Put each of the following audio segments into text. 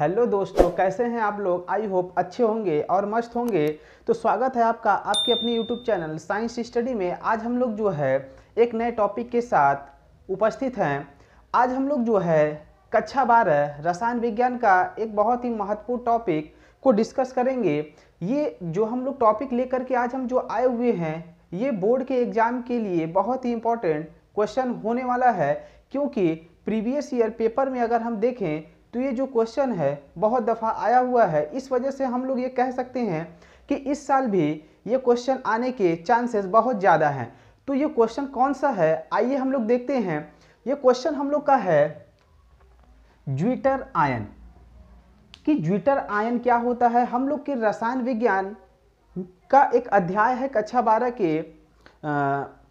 hello दोस्तों कैसे हैं आप लोग आई होप अच्छे होंगे और मस्त होंगे तो स्वागत है आपका आपके अपने यूट्यूब चैनल साइंस स्टडी में आज हम लोग जो है एक नए टॉपिक के साथ उपस्थित हैं आज हम लोग जो है कक्षा बारह रसायन विज्ञान का एक बहुत ही महत्वपूर्ण टॉपिक को डिस्कस करेंगे ये जो हम लोग टॉपिक लेकर के आज हम जो आए हुए हैं ये बोर्ड के एग्ज़ाम के लिए बहुत ही इंपॉर्टेंट क्वेश्चन होने वाला है क्योंकि प्रीवियस ईयर पेपर में अगर हम देखें तो ये जो क्वेश्चन है बहुत दफ़ा आया हुआ है इस वजह से हम लोग ये कह सकते हैं कि इस साल भी ये क्वेश्चन आने के चांसेस बहुत ज़्यादा हैं तो ये क्वेश्चन कौन सा है आइए हम लोग देखते हैं ये क्वेश्चन हम लोग का है ज्विटर आयन कि ज्विटर आयन क्या होता है हम लोग के रसायन विज्ञान का एक अध्याय है कक्षा बारह के आ,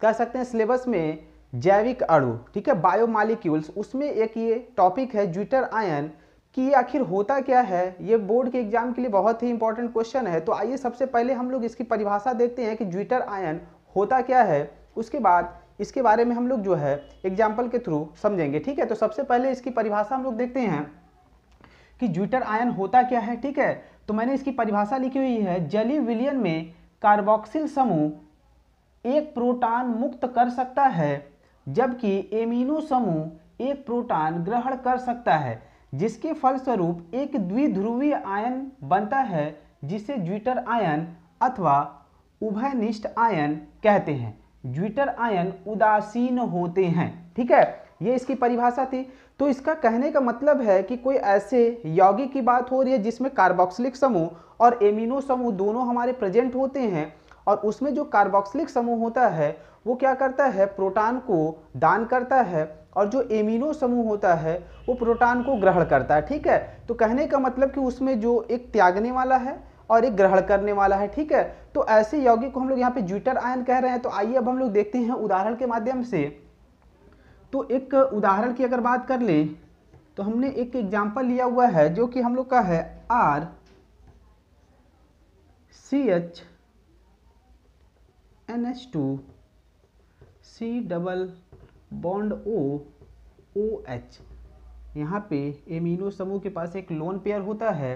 कह सकते हैं सिलेबस में जैविक अणु ठीक है बायोमालिक्यूल्स उसमें एक ये टॉपिक है ज्विटर आयन कि ये आखिर होता क्या है ये बोर्ड के एग्जाम के लिए बहुत ही इंपॉर्टेंट क्वेश्चन है तो आइए सबसे पहले हम लोग इसकी परिभाषा देखते हैं कि ज्विटर आयन होता क्या है उसके बाद इसके बारे में हम लोग जो है एग्जाम्पल के थ्रू समझेंगे ठीक है तो सबसे पहले इसकी परिभाषा हम लोग देखते हैं कि ज्विटर आयन होता क्या है ठीक है तो मैंने इसकी परिभाषा लिखी हुई है जली विलियन में कार्बोक्सिल समूह एक प्रोटॉन मुक्त कर सकता है जबकि एमिनो समूह एक प्रोटॉन ग्रहण कर सकता है जिसके फलस्वरूप एक द्विध्रुवीय आयन बनता है जिसे ज्विटर आयन अथवा उभयनिष्ठ आयन कहते हैं ज्विटर आयन उदासीन होते हैं ठीक है ये इसकी परिभाषा थी तो इसका कहने का मतलब है कि कोई ऐसे यौगिक की बात हो रही है जिसमें कार्बोक्सिलिक समूह और एमिनो समूह दोनों हमारे प्रेजेंट होते हैं और उसमें जो कार्बोक्सिलिक समूह होता है वो क्या करता है प्रोटॉन को दान करता है और जो एमिनो समूह होता है वो प्रोटॉन को ग्रहण करता है ठीक है तो कहने का मतलब कि उसमें जो एक त्यागने वाला है और एक ग्रहण करने वाला है ठीक है तो ऐसे यौगिक को हम लोग यहाँ पे ज्विटर आयन कह रहे हैं तो आइए अब हम लोग देखते हैं उदाहरण के माध्यम से तो एक उदाहरण की अगर बात कर लें तो हमने एक एग्जाम्पल लिया हुआ है जो कि हम लोग का है R C H N H two C double bond O O H यहाँ पे एमिनो समूह के पास एक लोन पेयर होता है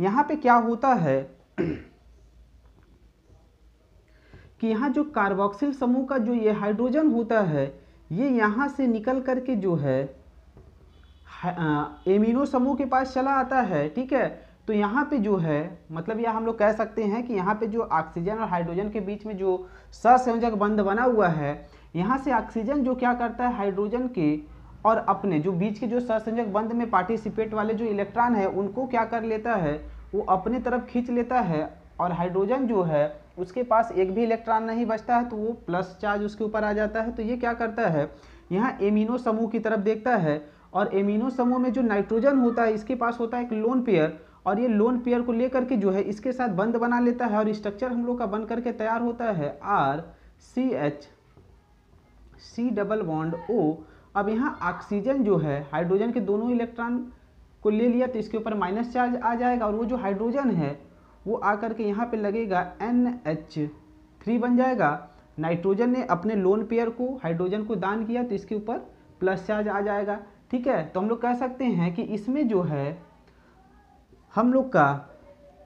यहाँ पे क्या होता है कि यहाँ जो कार्बोक्सिल समूह का जो ये हाइड्रोजन होता है ये यहाँ से निकल करके जो है एमिनो समूह के पास चला आता है ठीक है तो यहाँ पे जो है मतलब यह हम लोग कह सकते हैं कि यहाँ पे जो ऑक्सीजन और हाइड्रोजन के बीच में जो ससंजक बंध बना हुआ है यहाँ से ऑक्सीजन जो क्या करता है हाइड्रोजन के और अपने जो बीच के जो ससंजक बंध में पार्टिसिपेट वाले जो इलेक्ट्रॉन है उनको क्या कर लेता है वो अपनी तरफ खींच लेता है और हाइड्रोजन जो है उसके पास एक भी इलेक्ट्रॉन नहीं बचता है तो वो प्लस चार्ज उसके ऊपर आ जाता है तो ये क्या करता है यहाँ एमिनो समूह की तरफ देखता है और एमिनो समूह में जो नाइट्रोजन होता है इसके पास होता है एक लोन पेयर और ये लोन पेयर को लेकर के जो है इसके साथ बंद बना लेता है और स्ट्रक्चर हम लोग का बन करके तैयार होता है R C H C double bond O अब यहाँ ऑक्सीजन जो है हाइड्रोजन के दोनों इलेक्ट्रॉन को ले लिया तो इसके ऊपर माइनस चार्ज आ जाएगा और वो जो हाइड्रोजन है वो आकर के यहाँ पे लगेगा एन एच थ्री बन जाएगा नाइट्रोजन ने अपने लोन पेयर को हाइड्रोजन को दान किया तो इसके ऊपर प्लस चार्ज आ जाएगा ठीक है तो हम लोग कह सकते हैं कि इसमें जो है हम लोग का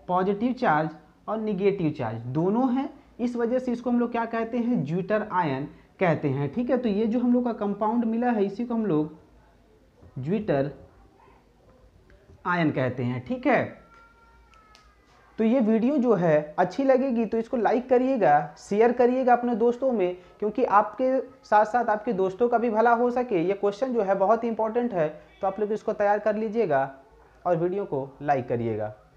पॉजिटिव चार्ज और निगेटिव चार्ज दोनों हैं इस वजह से इसको हम लोग क्या कहते हैं ज्यूटर आयन कहते हैं ठीक है तो ये जो हम लोग का कंपाउंड मिला है इसी को हम लोग ज्विटर आयन कहते हैं ठीक है तो ये वीडियो जो है अच्छी लगेगी तो इसको लाइक करिएगा शेयर करिएगा अपने दोस्तों में क्योंकि आपके साथ साथ आपके दोस्तों का भी भला हो सके ये क्वेश्चन जो है बहुत ही इंपॉर्टेंट है तो आप लोग इसको तैयार कर लीजिएगा और वीडियो को लाइक करिएगा